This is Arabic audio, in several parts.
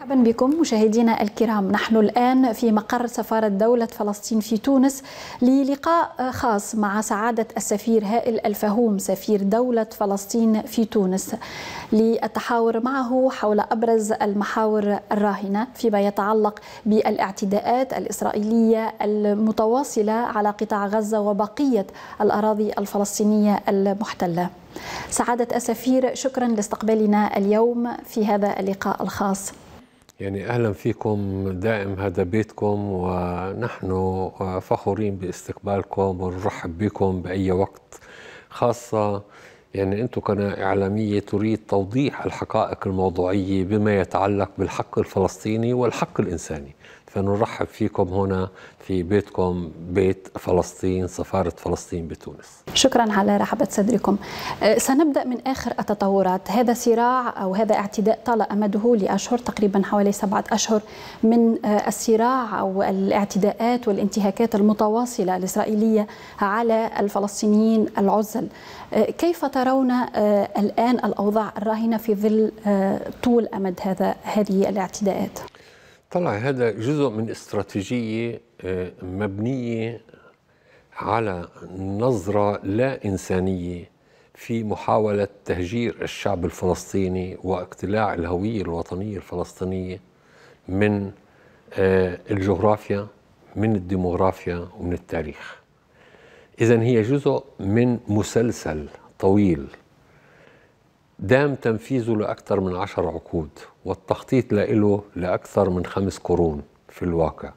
مرحبا بكم مشاهدينا الكرام نحن الآن في مقر سفارة دولة فلسطين في تونس للقاء خاص مع سعادة السفير هائل الفهوم سفير دولة فلسطين في تونس للتحاور معه حول أبرز المحاور الراهنة فيما يتعلق بالاعتداءات الإسرائيلية المتواصلة على قطاع غزة وبقية الأراضي الفلسطينية المحتلة سعادة السفير شكرا لاستقبالنا اليوم في هذا اللقاء الخاص يعني اهلا فيكم دائم هذا بيتكم ونحن آه، فخورين باستقبالكم ونرحب بكم باي وقت خاصه يعني انتم قناه اعلاميه تريد توضيح الحقائق الموضوعيه بما يتعلق بالحق الفلسطيني والحق الانساني فنرحب فيكم هنا في بيتكم بيت فلسطين سفارة فلسطين بتونس شكرا على رحبة صدركم أه، سنبدأ من آخر التطورات هذا صراع أو هذا اعتداء طال أمده لأشهر تقريبا حوالي سبعة أشهر من أه، الصراع أو الاعتداءات والانتهاكات المتواصلة الإسرائيلية على الفلسطينيين العزل أه، كيف ترون الآن الأوضاع الراهنة في ظل طول أمد هذا هذه الاعتداءات؟ طلع هذا جزء من استراتيجية آه، مبنية على نظرة لا إنسانية في محاولة تهجير الشعب الفلسطيني واقتلاع الهوية الوطنية الفلسطينية من آه، الجغرافيا من الديموغرافيا ومن التاريخ إذا هي جزء من مسلسل طويل دام تنفيذه لأكثر من عشر عقود والتخطيط له لأكثر من خمس قرون في الواقع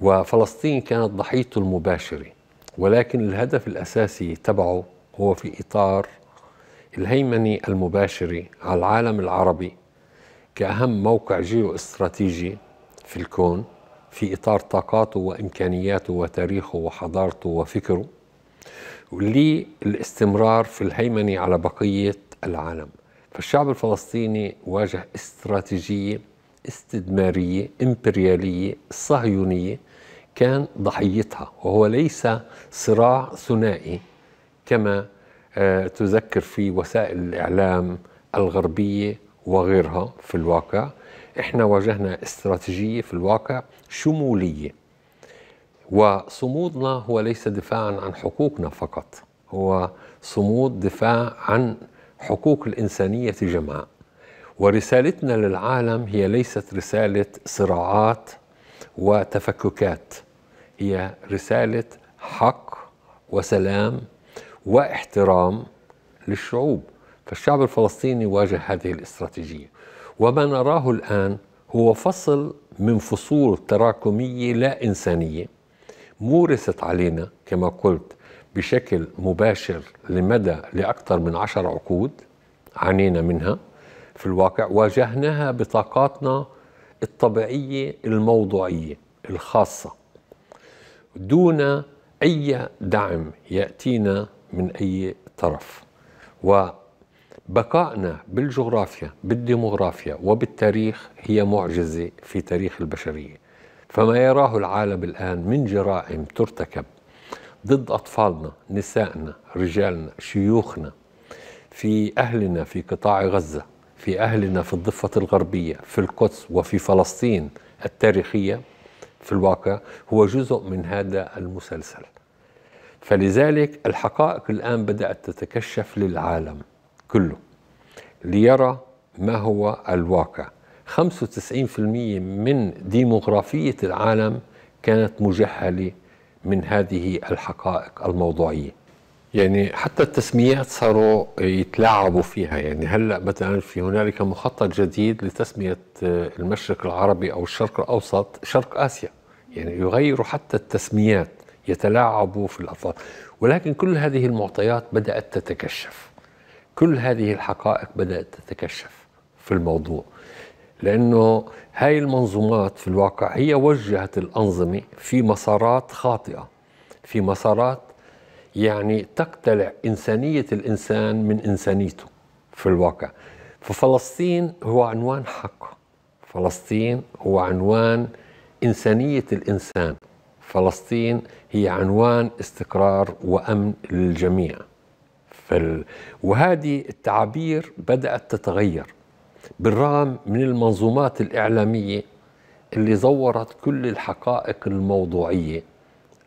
وفلسطين كانت ضحيته المباشرة ولكن الهدف الأساسي تبعه هو في إطار الهيمنة المباشرة على العالم العربي كأهم موقع جيو استراتيجي في الكون في إطار طاقاته وإمكانياته وتاريخه وحضارته وفكره للاستمرار في الهيمنة على بقية العالم فالشعب الفلسطيني واجه استراتيجية استدمارية إمبريالية صهيونية كان ضحيتها وهو ليس صراع ثنائي كما آه، تذكر فيه وسائل الإعلام الغربية وغيرها في الواقع احنا واجهنا استراتيجية في الواقع شمولية وصمودنا هو ليس دفاعا عن حقوقنا فقط هو صمود دفاع عن حقوق الإنسانية جمعاء ورسالتنا للعالم هي ليست رسالة صراعات وتفككات هي رسالة حق وسلام واحترام للشعوب فالشعب الفلسطيني واجه هذه الاستراتيجية وما نراه الآن هو فصل من فصول تراكمية لا إنسانية مورست علينا كما قلت بشكل مباشر لمدى لأكثر من عشر عقود عانينا منها في الواقع واجهناها بطاقاتنا الطبيعية الموضوعية الخاصة دون أي دعم يأتينا من أي طرف وبقائنا بالجغرافيا بالديموغرافيا وبالتاريخ هي معجزة في تاريخ البشرية فما يراه العالم الآن من جرائم ترتكب ضد أطفالنا نسائنا رجالنا شيوخنا في أهلنا في قطاع غزة في أهلنا في الضفة الغربية في القدس وفي فلسطين التاريخية في الواقع هو جزء من هذا المسلسل فلذلك الحقائق الآن بدأت تتكشف للعالم كله ليرى ما هو الواقع 95% من ديموغرافية العالم كانت مجهلة من هذه الحقائق الموضوعيه يعني حتى التسميات صاروا يتلاعبوا فيها يعني هلا مثلا في هنالك مخطط جديد لتسميه المشرق العربي او الشرق الاوسط شرق اسيا يعني يغيروا حتى التسميات يتلاعبوا في الالفاظ ولكن كل هذه المعطيات بدات تتكشف كل هذه الحقائق بدات تتكشف في الموضوع لأنه هاي المنظومات في الواقع هي وجهت الأنظمة في مسارات خاطئة في مسارات يعني تقتلع إنسانية الإنسان من إنسانيته في الواقع ففلسطين هو عنوان حق فلسطين هو عنوان إنسانية الإنسان فلسطين هي عنوان استقرار وأمن للجميع فال... وهذه التعابير بدأت تتغير بالرغم من المنظومات الإعلامية اللي زورت كل الحقائق الموضوعية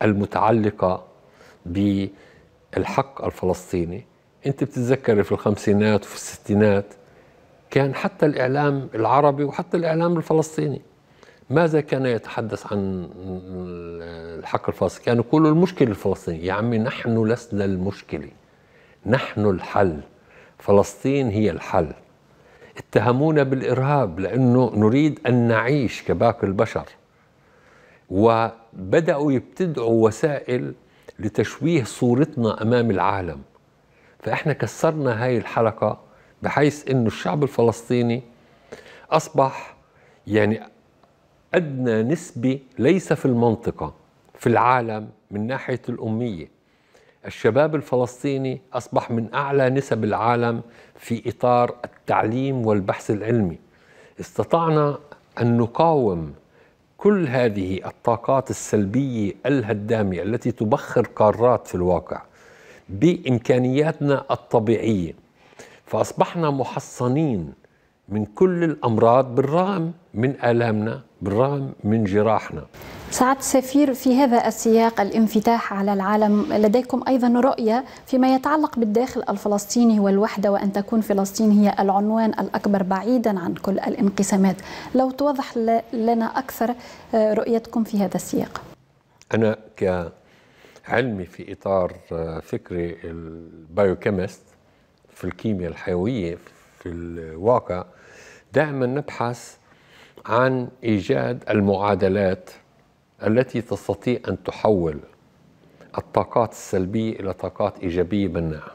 المتعلقة بالحق الفلسطيني أنت بتتذكري في الخمسينات وفي الستينات كان حتى الإعلام العربي وحتى الإعلام الفلسطيني ماذا كان يتحدث عن الحق الفلسطيني كانوا يقولوا المشكلة الفلسطينية يا عمي نحن لسنا المشكلة نحن الحل فلسطين هي الحل اتهمونا بالإرهاب لأنه نريد أن نعيش كباقي البشر وبدأوا يبتدعوا وسائل لتشويه صورتنا أمام العالم فإحنا كسرنا هاي الحلقة بحيث أنه الشعب الفلسطيني أصبح يعني أدنى نسبة ليس في المنطقة في العالم من ناحية الأمية الشباب الفلسطيني أصبح من أعلى نسب العالم في إطار التعليم والبحث العلمي استطعنا أن نقاوم كل هذه الطاقات السلبية الهدامة التي تبخر قارات في الواقع بإمكانياتنا الطبيعية فأصبحنا محصنين من كل الأمراض بالرغم من آلامنا بالرغم من جراحنا سعادة السفير في هذا السياق الانفتاح على العالم لديكم أيضا رؤية فيما يتعلق بالداخل الفلسطيني والوحدة وأن تكون فلسطين هي العنوان الأكبر بعيدا عن كل الانقسامات لو توضح لنا أكثر آه، رؤيتكم في هذا السياق أنا كعلمي في إطار آه، فكري البايوكيمست في الكيمياء الحيوية في الواقع دائما نبحث عن إيجاد المعادلات التي تستطيع أن تحول الطاقات السلبية إلى طاقات إيجابية مناعة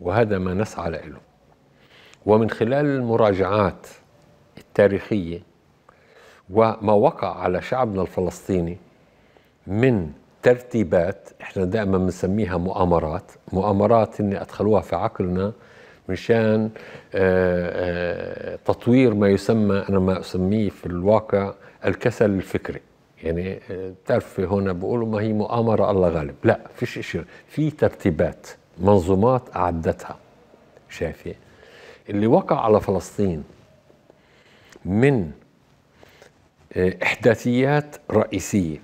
وهذا ما نسعى له ومن خلال المراجعات التاريخية وما وقع على شعبنا الفلسطيني من ترتيبات احنا دائما بنسميها مؤامرات مؤامرات اني ادخلوها في عقلنا مشان آه، آه، تطوير ما يسمى انا ما اسميه في الواقع الكسل الفكري يعني بتعرف آه، هنا بيقولوا ما هي مؤامرة الله غالب لا فيش إشي في ترتيبات منظومات أعدتها شايفة اللي وقع على فلسطين من آه، إحداثيات رئيسية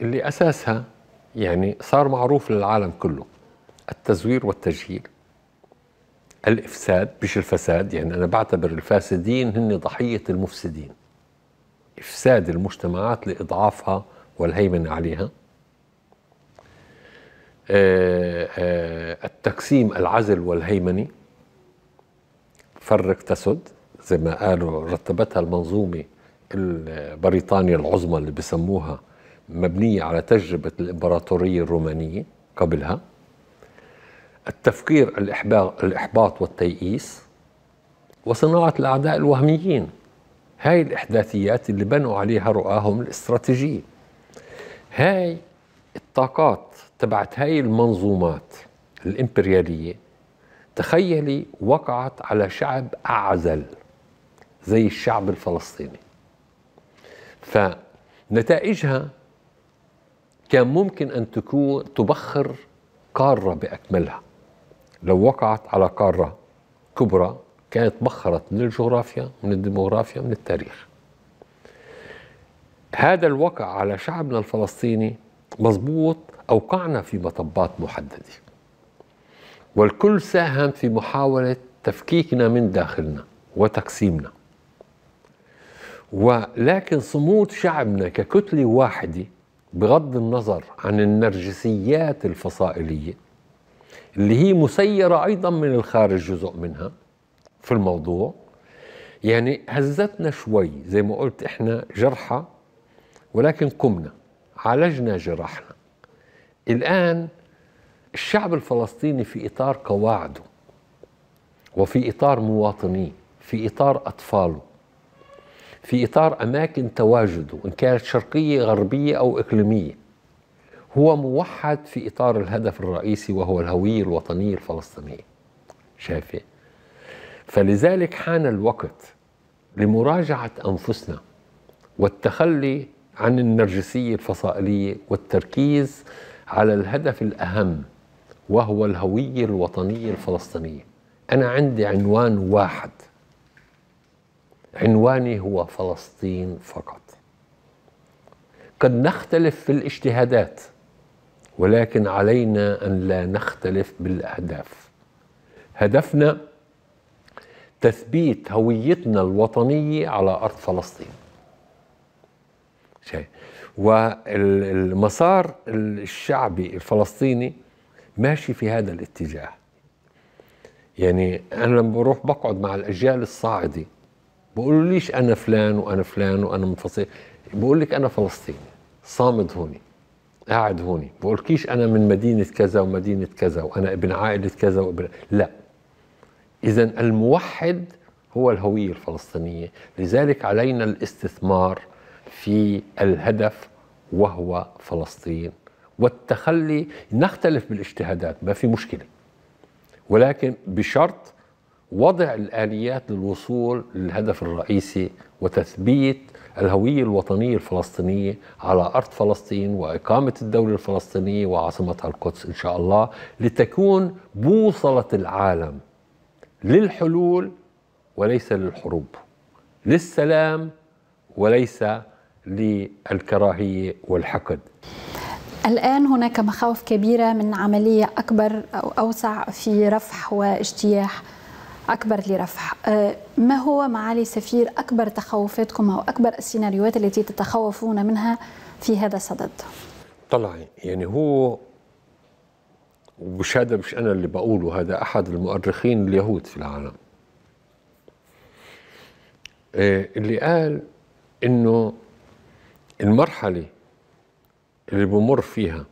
اللي أساسها يعني صار معروف للعالم كله التزوير والتجهيل الإفساد مش الفساد يعني أنا بعتبر الفاسدين هن ضحية المفسدين إفساد المجتمعات لإضعافها والهيمنة عليها آه، آه، التقسيم العزل والهيمني فرق تسد زي ما قالوا رتبتها المنظومة البريطانية العظمى اللي بسموها مبنية على تجربة الإمبراطورية الرومانية قبلها التفكير الإحباط والتيئيس وصناعة الأعداء الوهميين هاي الإحداثيات اللي بنوا عليها رؤاهم الاستراتيجية هاي الطاقات تبعت هاي المنظومات الإمبريالية تخيلي وقعت على شعب أعزل زي الشعب الفلسطيني فنتائجها كان ممكن أن تكون تبخر قارة بأكملها لو وقعت على قارة كبرى كانت بخرت من الجغرافيا من الديموغرافيا من التاريخ هذا الوقع على شعبنا الفلسطيني مضبوط أوقعنا في مطبات محددة والكل ساهم في محاولة تفكيكنا من داخلنا وتقسيمنا ولكن صمود شعبنا ككتلة واحدة بغض النظر عن النرجسيات الفصائلية اللي هي مسيرة أيضا من الخارج جزء منها في الموضوع يعني هزتنا شوي زي ما قلت احنا جرحى ولكن قمنا عالجنا جراحنا الآن الشعب الفلسطيني في إطار قواعده وفي إطار مواطنيه في إطار أطفاله في إطار أماكن تواجده إن كانت شرقية غربية أو إقليمية هو موحد في إطار الهدف الرئيسي وهو الهوية الوطنية الفلسطينية شايفه فلذلك حان الوقت لمراجعة أنفسنا والتخلي عن النرجسية الفصائلية والتركيز على الهدف الأهم وهو الهوية الوطنية الفلسطينية أنا عندي عنوان واحد عنواني هو فلسطين فقط قد نختلف في الاجتهادات ولكن علينا أن لا نختلف بالأهداف هدفنا تثبيت هويتنا الوطنية على أرض فلسطين شيء والمسار الشعبي الفلسطيني ماشي في هذا الاتجاه يعني أنا لما بروح بقعد مع الأجيال الصاعدة بقولوا ليش أنا فلان وأنا فلان وأنا منفصل بقول لك أنا فلسطيني صامد هوني قاعد هوني بقولكيش أنا من مدينة كذا ومدينة كذا وأنا ابن عائلة كذا وابن لا إذا الموحد هو الهوية الفلسطينية لذلك علينا الاستثمار في الهدف وهو فلسطين والتخلي نختلف بالاجتهادات ما في مشكلة ولكن بشرط وضع الآليات للوصول للهدف الرئيسي وتثبيت الهوية الوطنية الفلسطينية على أرض فلسطين وإقامة الدولة الفلسطينية وعاصمتها القدس إن شاء الله لتكون بوصلة العالم للحلول وليس للحروب للسلام وليس للكراهيه والحقد الآن هناك مخاوف كبيرة من عملية أكبر أو أوسع في رفح واجتياح أكبر لرفح أه، ما هو معالي سفير أكبر تخوفاتكم أو أكبر السيناريوهات التي تتخوفون منها في هذا الصدد؟ طلعي يعني هو ومش هذا مش أنا اللي بقوله هذا أحد المؤرخين اليهود في العالم آه، اللي قال إنه المرحلة اللي بمر فيها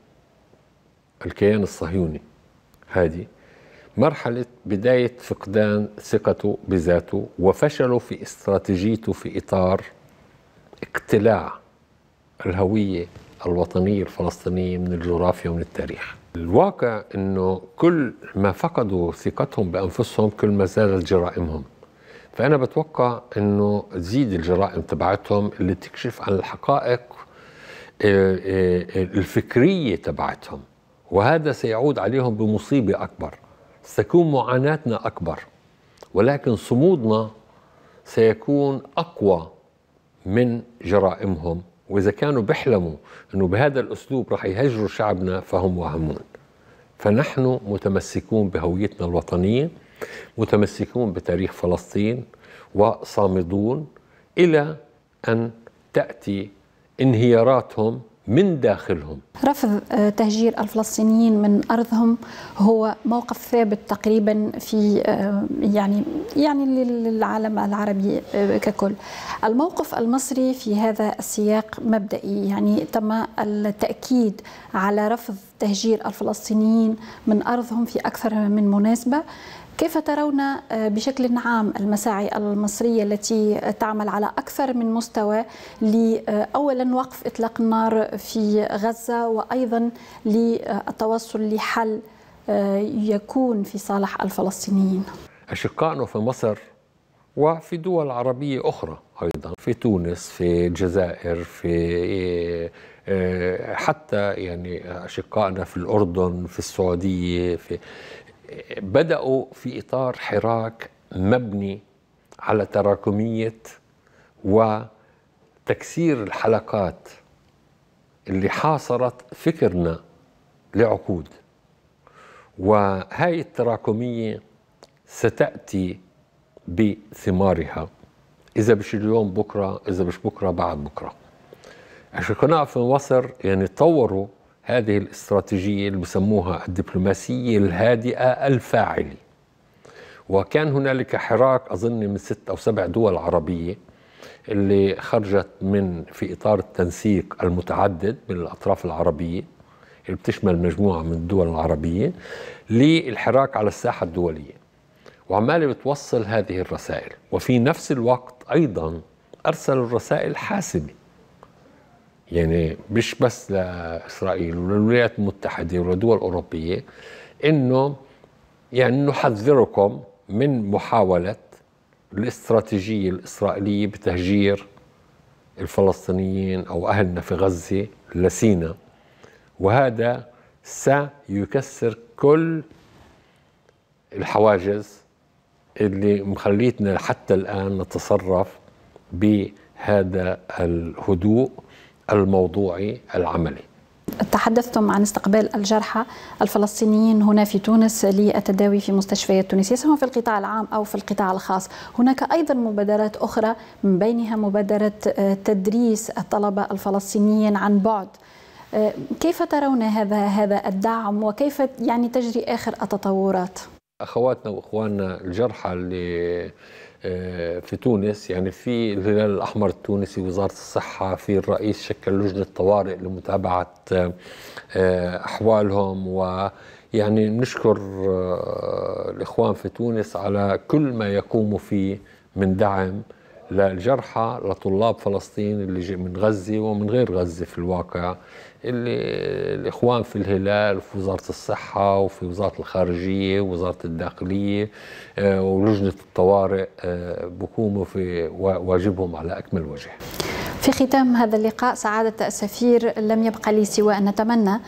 الكيان الصهيوني هذه مرحلة بداية فقدان ثقته بذاته وفشله في استراتيجيته في إطار اقتلاع الهوية الوطنية الفلسطينية من الجغرافيا ومن التاريخ الواقع انه كل ما فقدوا ثقتهم بانفسهم كل ما زادت جرائمهم فانا بتوقع انه تزيد الجرائم تبعتهم اللي تكشف عن الحقائق آه، آه، آه، الفكريه تبعتهم وهذا سيعود عليهم بمصيبه اكبر ستكون معاناتنا اكبر ولكن صمودنا سيكون اقوى من جرائمهم واذا كانوا بيحلموا انه بهذا الاسلوب رح يهجروا شعبنا فهم واهمون فنحن متمسكون بهويتنا الوطنيه متمسكون بتاريخ فلسطين وصامدون الى ان تاتي انهياراتهم من داخلهم رفض آه، تهجير الفلسطينيين من ارضهم هو موقف ثابت تقريبا في آه، يعني يعني للعالم العربي آه، ككل الموقف المصري في هذا السياق مبدئي يعني تم التاكيد على رفض تهجير الفلسطينيين من ارضهم في اكثر من مناسبه كيف ترون آه، بشكل عام المساعي المصرية التي تعمل على أكثر من مستوى لأولا وقف إطلاق النار في غزة وأيضا للتوصل لحل آه، يكون في صالح الفلسطينيين أشقائنا في مصر وفي دول عربية أخرى أيضا في تونس في الجزائر في آه، حتى يعني أشقائنا في الأردن في السعودية في بدأوا في إطار حراك مبني على تراكمية وتكسير الحلقات اللي حاصرت فكرنا لعقود وهذه التراكمية ستأتي بثمارها إذا مش اليوم بكرة إذا مش بكرة بعد بكرة كنا في مصر يعني طوروا هذه الاستراتيجية اللي بسموها الدبلوماسية الهادئة الفاعلة وكان هنالك حراك أظن من ست أو سبع دول عربية اللي خرجت من في إطار التنسيق المتعدد من الأطراف العربية اللي بتشمل مجموعة من الدول العربية للحراك على الساحة الدولية وعمالة بتوصل هذه الرسائل وفي نفس الوقت أيضا أرسل الرسائل حاسمة يعني مش بس لاسرائيل وللولايات المتحده ولدول اوروبيه انه يعني نحذركم من محاوله الاستراتيجيه الاسرائيليه بتهجير الفلسطينيين او اهلنا في غزه لسينا وهذا سيكسر كل الحواجز اللي مخليتنا حتى الان نتصرف بهذا الهدوء الموضوعي العملي تحدثتم عن استقبال الجرحى الفلسطينيين هنا في تونس للتداوي في مستشفيات تونسية سواء في القطاع العام أو في القطاع الخاص هناك أيضا مبادرات أخرى من بينها مبادرة آه، تدريس الطلبة الفلسطينيين عن بعد آه، كيف ترون هذا هذا الدعم وكيف يعني تجري آخر التطورات؟ أخواتنا وإخواننا الجرحى اللي آه، في تونس يعني في الهلال الأحمر التونسي وزارة الصحة في الرئيس شكل لجنة طوارئ لمتابعة آه، أحوالهم ويعني نشكر آه، الإخوان في تونس على كل ما يقوموا فيه من دعم للجرحى لطلاب فلسطين اللي من غزة ومن غير غزة في الواقع اللي الاخوان في الهلال وفي وزاره الصحه وفي وزاره الخارجيه ووزاره الداخليه آه، ولجنه الطوارئ آه، بكونوا في واجبهم على اكمل وجه. في ختام هذا اللقاء سعادة السفير لم يبقى لي سوى أن نتمنى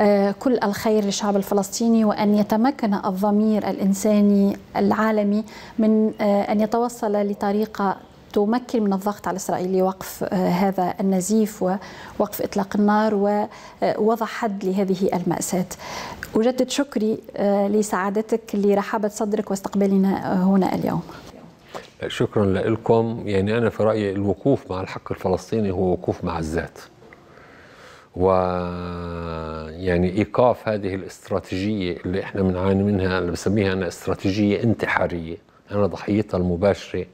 آه، كل الخير للشعب الفلسطيني وأن يتمكن الضمير الإنساني العالمي من أن يتوصل لطريقة تمكن من الضغط على اسرائيل لوقف آه، هذا النزيف ووقف اطلاق النار ووضع حد لهذه الماساه. اجدد شكري آه، لسعادتك لرحابه صدرك واستقبالنا آه، هنا اليوم. شكرا لكم يعني انا في رايي الوقوف مع الحق الفلسطيني هو وقوف مع الذات. و يعني ايقاف هذه الاستراتيجيه اللي احنا بنعاني منها اللي بسميها انا استراتيجيه انتحاريه انا ضحيتها المباشره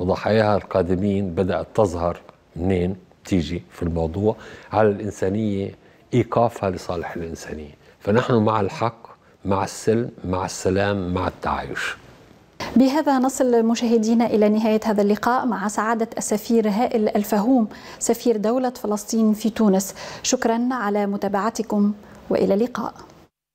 وضحاياها القادمين بدأت تظهر منين تيجي في الموضوع على الإنسانية إيقافها لصالح الإنسانية فنحن مع الحق مع السلم مع السلام مع التعايش بهذا نصل مشاهدينا إلى نهاية هذا اللقاء مع سعادة السفير هائل الفهوم سفير دولة فلسطين في تونس شكرا على متابعتكم وإلى اللقاء